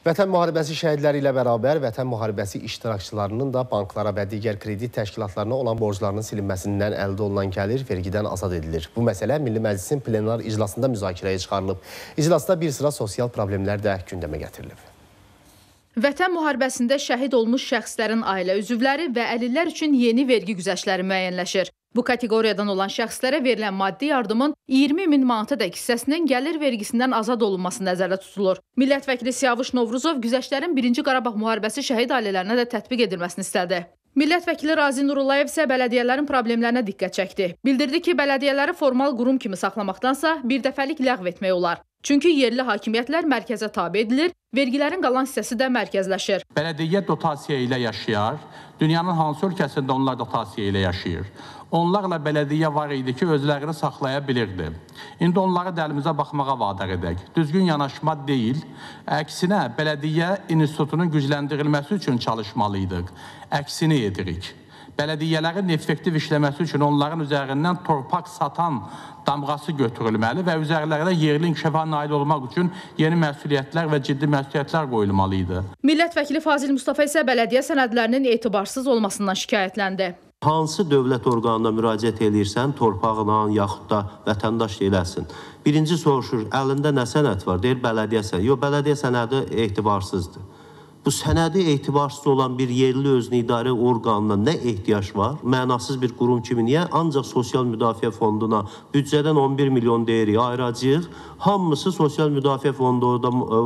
Vətən müharibəsi şəhidləri ilə bərabər Vətən müharibəsi iştirakçılarının da banklara və digər kredit təşkilatlarına olan borclarının silinməsindən əldə olunan gəlir vergidən azad edilir. Bu məsələ Milli Məclisin plenar iclasında müzakirəyə çıxarılıb. İclasda bir sıra sosial problemlər də gündəmə gətirilib. Vətən müharibəsində şəhid olmuş şəxslərin ailə üzvləri və əlillər üçün yeni vergi güzəşləri müəyyənləşir. Bu kateqoriyadan olan şəxslərə verilən maddi yardımın 20 min manatadək hissəsinin gəlir vergisindən azad olunması nəzərdə tutulur. Millət vəkili Siyavuş Novruzov güzəştlərin 1-ci Qarabağ müharibəsi şəhid ailələrinə də tətbiq edilməsini istədi. Millət vəkili Razi Nurullayev isə bələdiyyələrin problemlərinə diqqət çəkdi. Bildirdi ki, bələdiyyələri formal qurum kimi saxlamaqdansa, birdəfəlik ləğv etmək olar. Çünki yerli hakimiyyətlər mərkəzə tabe edilir, vergilərin qalan hissəsi də mərkəzləşir. Bələdiyyə dotasiya ilə yaşayar, dünyanın hansı ölkəsində onlar dotasiya ilə yaşayır. Onlarla bələdiyyə var idi ki, özlərini saxlaya bilirdi. İndi onları da əlimizə baxmağa vadar edək. Düzgün yanaşma deyil, əksinə bələdiyyə institutunun gücləndirilməsi üçün çalışmalıydıq. Əksini edirik bələdiyyələrin effektiv işləməsi üçün onların üzərindən torpaq satan damğası götürülməli və üzərlərinə yerli inkişafa nail olmaq üçün yeni məsuliyyətlər və ciddi məsuliyyətlər qoyulmalı idi. Millət vəkili Fazil Mustafa isə bələdiyyə sənədlərinin etibarsız olmasından şikayətləndi. Hansı dövlət orqanına müraciət edirsən, torpağına, yaxud da vətəndaş eləsin. Birinci soruşur, əlində nə sənəd var? Deyir, bələdiyyə sənədi. Yox, bələdiyyə sənədi etibarsızdır bu sənədi etibarsız olan bir yerli özünü idarə orqanına nə ehtiyac var? Mənasız bir qurum kimi niyə ancaq sosial müdafiə fonduna büdcədən 11 milyon deyirik, ayıracağıq. Hamısı sosial müdafiə fondu orada e,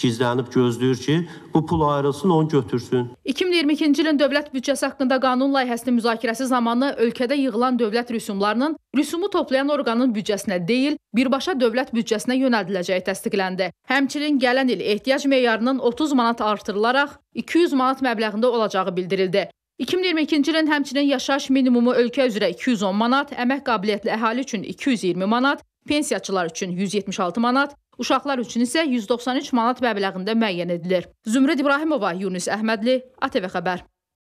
gizlənib gözləyir ki, bu pul ayrılsın, onu götürsün. 2022-ci ilin dövlət büdcəsi haqqında qanun layihəsinin müzakirəsi zamanı ölkədə yığılan dövlət rüsumlarının rüsumu toplayan orqanın büdcəsinə deyil, birbaşa dövlət büdcəsinə yönəldiləcəyi təsdiqləndi. Həmçinin gələn il ehtiyac meyarının 30 manat artırılaraq 200 manat məbləğində olacağı bildirildi. 2022-ci ilin həmçinin yaşayış minimumu ölkə üzrə 210 manat, əmək qabiliyyətli əhali üçün 220 manat, pensiyaçılar üçün 176 manat, Uşaqlar üçün isə 193 manat məbləğində müəyyən edilir. Zümrüd İbrahimova, Yunus Əhmədli, ATV Xəbər.